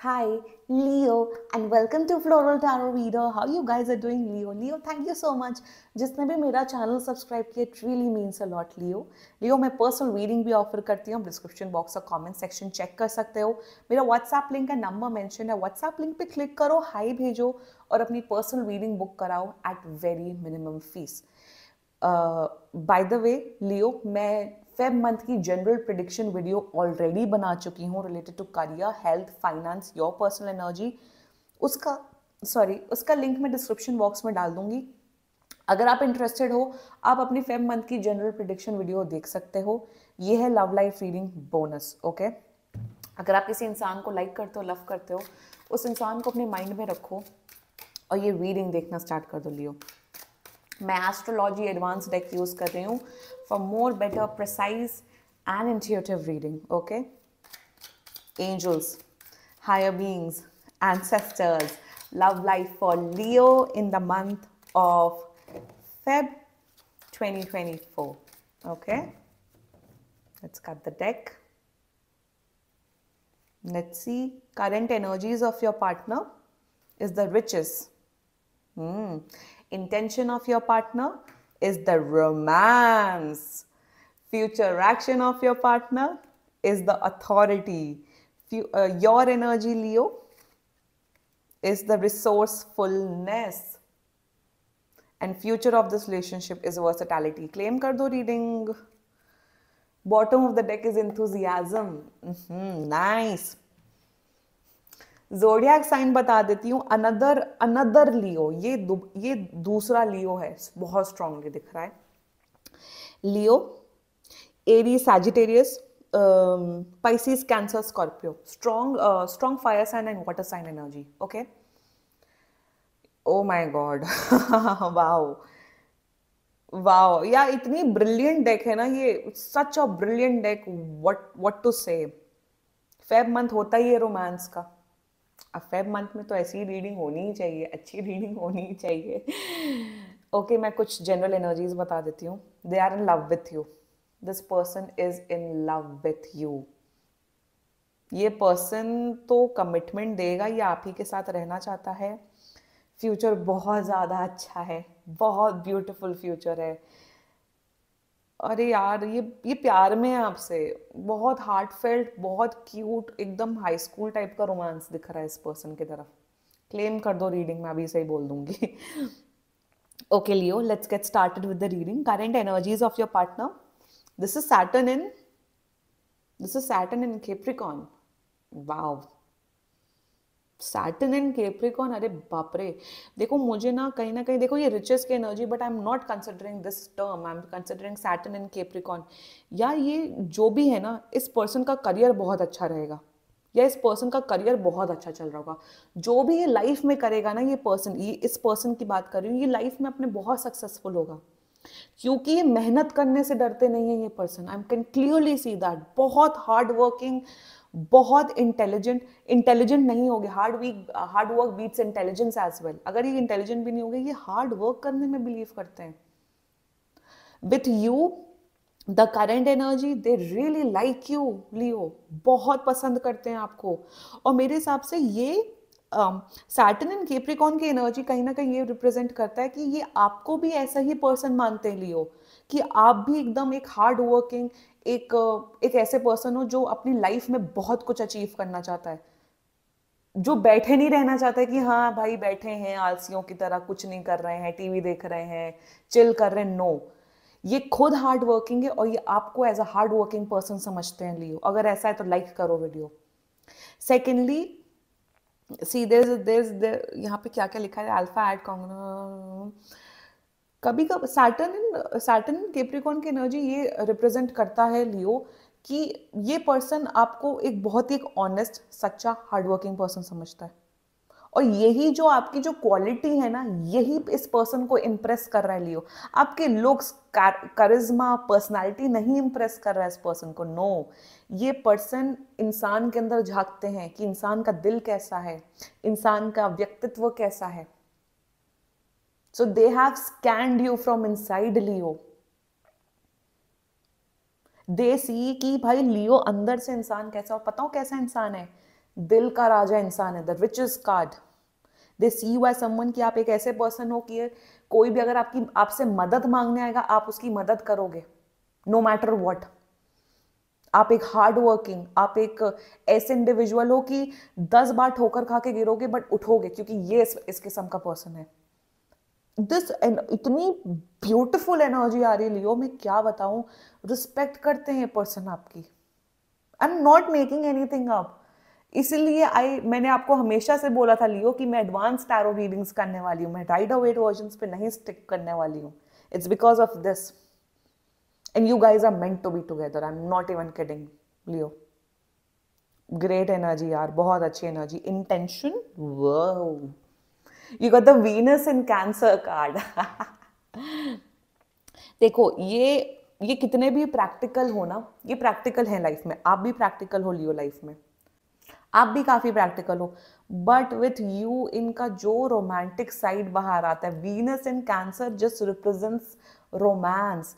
Hi, Leo, and welcome to Floral Tarot Reader. How you guys are doing, Leo? Leo, thank you so much. जिसने भी मेरा channel subscribe किया it really means a lot Leo Leo मैं personal reading भी offer करती हूँ description box और comment section check कर सकते हो मेरा व्हाट्सएप लिंक का नंबर मेंशन है व्हाट्सएप लिंक पे क्लिक करो हाई भेजो और अपनी पर्सनल रीडिंग बुक कराओ at very minimum fee by the way Leo मैं फेब मंथ की जनरल प्रिडिक्शन वीडियो ऑलरेडी बना चुकी हूँ related to career health finance your personal energy उसका सॉरी उसका लिंक मैं डिस्क्रिप्शन बॉक्स में डाल दूंगी अगर आप इंटरेस्टेड हो आप अपनी फेब मंथ की जनरल प्रिडिक्शन वीडियो देख सकते हो ये है love life reading bonus okay अगर आप किसी इंसान को लाइक करते हो लव करते हो उस इंसान को अपने माइंड में रखो और ये रीडिंग देखना स्टार्ट कर दो लियो मैं एस्ट्रोलॉजी एडवांस डेक यूज़ कर रही हूँ for more better precise and intuitive reading okay angels higher beings ancestors love life for leo in the month of feb 2024 okay let's cut the deck let's see current energies of your partner is the riches mm intention of your partner is the romance. Future action of your partner is the authority. Uh, your energy, Leo, is the resourcefulness. And future of this relationship is versatility. Claim kar reading. Bottom of the deck is enthusiasm. Mm -hmm, nice. जोड़िया sign बता देती हूँ another another लियो ये दु, ये दूसरा लियो है बहुत स्ट्रांगली दिख रहा है Leo Aries Sagittarius Pisces Cancer Scorpio strong strong fire sign and water sign energy okay oh my god wow wow yeah इतनी ब्रिलियंट डेक है ना ये such a brilliant deck what what to say Feb month होता ही है romance का अब Feb month में तो ऐसी रीडिंग होनी ही चाहिए अच्छी रीडिंग होनी ही चाहिए ओके okay, मैं कुछ जनरल एनर्जीज बता देती हूँ they are in love with you this person is in love with you ये पर्सन तो कमिटमेंट देगा ये आप ही के साथ रहना चाहता है फ्यूचर बहुत ज़्यादा अच्छा है बहुत ब्यूटीफुल फ्यूचर है अरे यार ये ये प्यार में है आपसे बहुत हार्ट फेल्ट बहुत क्यूट एकदम हाई स्कूल टाइप का रोमांस दिख रहा है इस पर्सन की तरफ क्लेम कर दो रीडिंग में अभी सही बोल दूंगी okay Leo let's get started with the reading current energies of your partner this is Saturn in this is Saturn in Capricorn wow Saturn and Capricorn अरे बापरे देखो मुझे ना कहीं ना कहीं देखो ये रिचेस की energy but I am not considering this term I am considering Saturn and Capricorn या ये जो भी है ना इस पर्सन का करियर बहुत अच्छा रहेगा या इस पर्सन का करियर बहुत अच्छा चल रहा होगा जो भी ये लाइफ में करेगा ना ये पर्सन ये इस पर्सन की बात कर रही हूँ ये लाइफ में अपने बहुत सक्सेसफुल होगा क्योंकि ये मेहनत करने से डरते नहीं है ये person I am can clearly see that बहुत हार्ड वर्किंग बहुत इंटेलिजेंट इंटेलिजेंट नहीं होगी hard week hard work beats intelligence as well अगर ये इंटेलिजेंट भी नहीं होगी ये हार्ड वर्क करने में बिलीव करते हैं with you the current energy they really like you Leo बहुत पसंद करते हैं आपको और मेरे हिसाब से ये सैटन एंड केप्रिकॉन की एनर्जी कहीं ना कहीं ये रिप्रेजेंट करता है कि ये आपको भी ऐसा ही पर्सन मानते हैं लियो कि आप भी एकदम एक हार्ड वर्किंग एक एक ऐसे पर्सन हो जो अपनी लाइफ में बहुत कुछ अचीव करना चाहता है जो बैठे नहीं रहना चाहता है कि हाँ भाई बैठे हैं आलसियों की तरह कुछ नहीं कर रहे हैं टीवी देख रहे हैं चिल कर रहे हैं नो ये खुद हार्ड वर्किंग है और ये आपको as a hard working person समझते हैं लियो अगर ऐसा है तो लाइक करो वीडियो सेकेंडली सी देर देर यहाँ पे क्या क्या लिखा है अल्फा एड कॉन्ग कभी कभी सैटर्न इन सैटर्न केप्रिकॉन की एनर्जी ये रिप्रेजेंट करता है लियो कि ये पर्सन आपको एक बहुत ही एक ऑनेस्ट सच्चा हार्डवर्किंग पर्सन समझता है और यही जो आपकी जो क्वालिटी है ना यही इस पर्सन को इम्प्रेस कर रहा है लियो आपके लुक्स करिज्मा पर्सनालिटी नहीं इम्प्रेस कर रहा है इस पर्सन को नो no. ये पर्सन इंसान के अंदर झांकते हैं कि इंसान का दिल कैसा है इंसान का व्यक्तित्व कैसा है they have have scanned you from inside Leo. They see कि भाई लियो अंदर से इंसान कैसा हो पता हो कैसा इंसान है दिल का राजा इंसान है the rich is card they see you as someone कि आप एक ऐसे पर्सन हो कि कोई भी अगर आपकी आपसे मदद मांगने आएगा आप उसकी मदद करोगे नो मैटर वॉट आप एक हार्ड वर्किंग आप एक ऐसे इंडिविजुअल हो कि दस बार ठोकर खा के गिरोगे बट उठोगे क्योंकि ये इस, इस किस्म का पर्सन है दिस इतनी ब्यूटिफुल एनर्जी आ रही लियो मैं क्या बताऊं रिस्पेक्ट करते हैं पर्सन आपकी I am not making thing up इसीलिए आई मैंने आपको हमेशा से बोला था लियो कि मैं एडवांस टैरो रीडिंग्स करने वाली हूँ मैं राइड अवेट वर्जन पे नहीं स्टिक करने वाली हूँ it's because of this and you guys are meant to be together I am not even kidding Leo great energy यार बहुत अच्छी एनर्जी इंटेंशन वो you got the Venus in Cancer card देखो ये ये कितने भी प्रैक्टिकल हो ना ये प्रैक्टिकल है लाइफ में आप भी प्रैक्टिकल हो लियो लाइफ में आप भी काफ़ी प्रैक्टिकल हो बट विथ यू इनका जो रोमांटिक साइड बाहर आता है Venus in Cancer just represents romance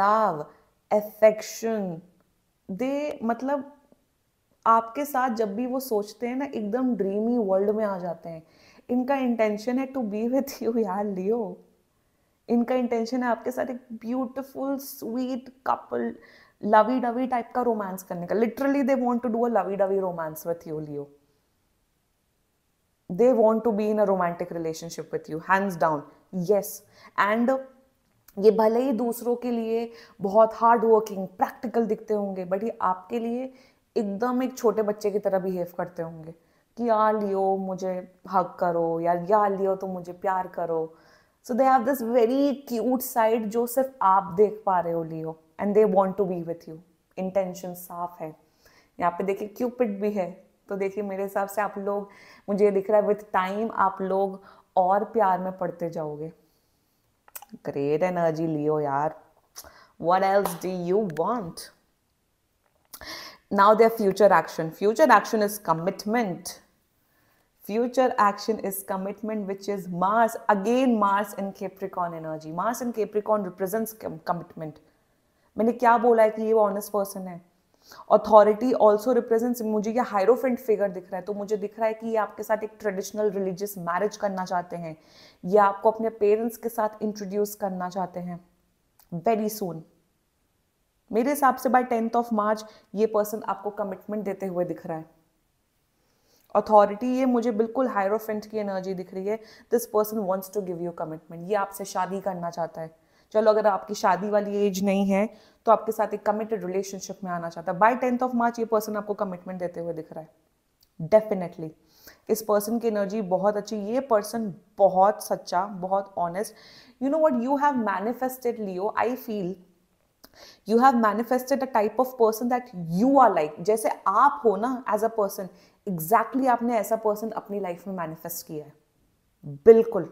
love affection they मतलब आपके साथ जब भी वो सोचते हैं ना एकदम ड्रीमी वर्ल्ड में आ जाते हैं इनका इंटेंशन है टू बी विथ यू यार लियो इनका इंटेंशन है आपके साथ एक beautiful sweet couple lovey dovey type का रोमांस करने का literally they want to do a lovey dovey romance with you Leo they want to be in a romantic relationship with you hands down yes and ये भले ही दूसरों के लिए बहुत hard working practical दिखते होंगे बट ये आपके लिए एकदम एक छोटे बच्चे की तरह बिहेव करते होंगे कि यार लियो मुझे हक करो या यार लियो तो मुझे प्यार करो so they have this very cute side जो सिर्फ आप देख पा रहे हो Leo and they want to be with you intention साफ है यहाँ पे देखिए क्यूपिड भी है तो देखिए मेरे हिसाब से आप लोग मुझे दिख रहा है विथ टाइम आप लोग और प्यार में पढ़ते जाओगे ग्रेट एनर्जी लियो यार what else do you want now their future action future action is commitment future action is commitment which is mars again mars in capricorn energy mars in capricorn represents commitment मैंने क्या बोला है कि ये वो honest person है authority also represents मुझे ये हायरोफ्रेंट फिगर दिख रहा है तो मुझे दिख रहा है कि ये आपके साथ एक ट्रेडिशनल रिलीजियस मैरिज करना चाहते हैं ये आपको अपने पेरेंट्स के साथ इंट्रोड्यूस करना चाहते हैं वेरी सुन मेरे हिसाब से बाय टेंथ ऑफ मार्च ये पर्सन आपको कमिटमेंट देते हुए दिख रहा है अथॉरिटी ये मुझे बिल्कुल हायरोफेंट की एनर्जी दिख रही है this person wants to give you commitment ये आपसे शादी करना चाहता है चलो अगर आपकी शादी वाली एज नहीं है तो आपके साथ एक कमिटेड रिलेशनशिप में आना चाहता है बाई टेंथ ऑफ मार्च ये पर्सन आपको कमिटमेंट देते हुए दिख रहा है डेफिनेटली इस पर्सन की एनर्जी बहुत अच्छी ये पर्सन बहुत सच्चा बहुत honest you know what you have manifested Leo I feel you have manifested a type of person that you are like जैसे आप हो ना एज अ पर्सन एग्जैक्टली आपने ऐसा पर्सन अपनी लाइफ में मैनिफेस्ट किया है बिल्कुल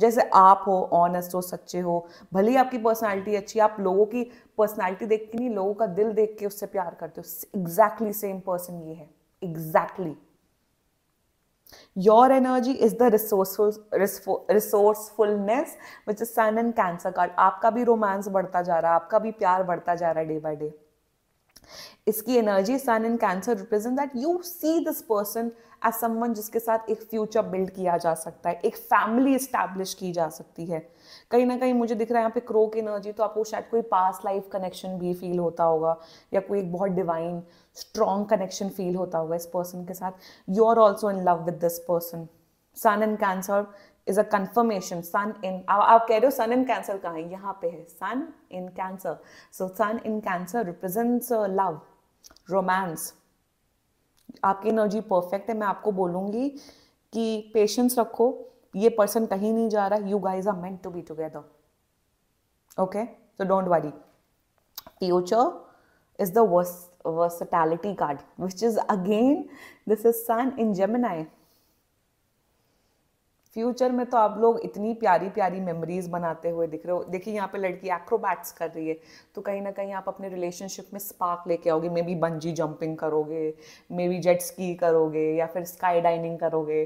जैसे आप हो ऑनेस्ट हो सच्चे हो भले ही आपकी पर्सनैलिटी अच्छी आप लोगों की पर्सनैलिटी देख के नहीं लोगों का दिल देख के उससे प्यार करते हो एग्जैक्टली सेम पर्सन ये है exactly exactly. Your energy is the resourceful resourcefulness which is sun and cancer card. आपका भी रोमांस बढ़ता जा रहा है आपका भी प्यार बढ़ता जा रहा है डे बाय डे इसकी energy sun in Cancer represent that you see this person as someone जिसके साथ एक फ्यूचर बिल्ड किया जा सकता है एक फैमिली इस्टेब्लिश की जा सकती है कहीं ना कहीं मुझे दिख रहा है यहाँ पे क्रो की एनर्जी तो आपको शायद कोई पास लाइफ कनेक्शन भी फील होता होगा या कोई एक बहुत डिवाइन स्ट्रॉन्ग कनेक्शन फील होता होगा इस पर्सन के साथ you are also in love with this person sun and Cancer is a confirmation sun in आप कह रहे हो सन इन कैंसर कहाँ है यहाँ पे है sun in Cancer so sun in Cancer represents love romance आपकी एनर्जी परफेक्ट है मैं आपको बोलूंगी कि पेशेंस रखो ये पर्सन कहीं नहीं जा रहा you guys are meant to be together okay so don't worry future is the verse versatility card which is again this is sun in Gemini future में तो आप लोग इतनी प्यारी प्यारी मेमोरीज बनाते हुए दिख रहे हो देखिए यहाँ पे लड़की एक्रोबैट्स कर रही है तो कहीं ना कहीं आप अपने रिलेशनशिप में स्पार्क लेके आओगे मे बी बंजी जंपिंग करोगे मे बी जेट स्की करोगे या फिर स्काई डाइनिंग करोगे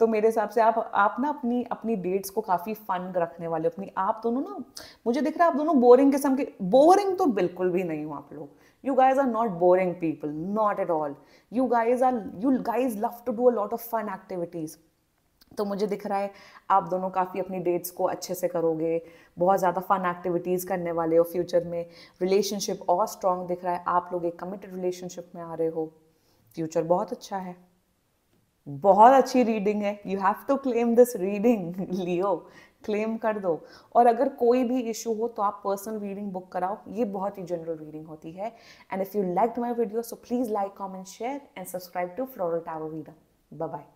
तो मेरे हिसाब से आप आप ना अपनी अपनी डेट्स को काफ़ी फन रखने वाले अपनी आप दोनों ना मुझे दिख रहा है आप दोनों बोरिंग किस्म के बोरिंग तो बिल्कुल भी नहीं हो आप लोग you guys are not boring people not at all you guys are you guys love to do a lot of fun activities तो मुझे दिख रहा है आप दोनों काफ़ी अपनी डेट्स को अच्छे से करोगे बहुत ज़्यादा फ़न एक्टिविटीज़ करने वाले हो फ्यूचर में रिलेशनशिप और स्ट्रॉन्ग दिख रहा है आप लोग एक कमिटेड रिलेशनशिप में आ रहे हो फ्यूचर बहुत अच्छा है बहुत अच्छी रीडिंग है you have to claim this reading Leo claim कर दो और अगर कोई भी इशू हो तो आप पर्सनल रीडिंग बुक कराओ ये बहुत ही जनरल रीडिंग होती है and if you like my video so please like comment share and subscribe to Floral Tower Reader bye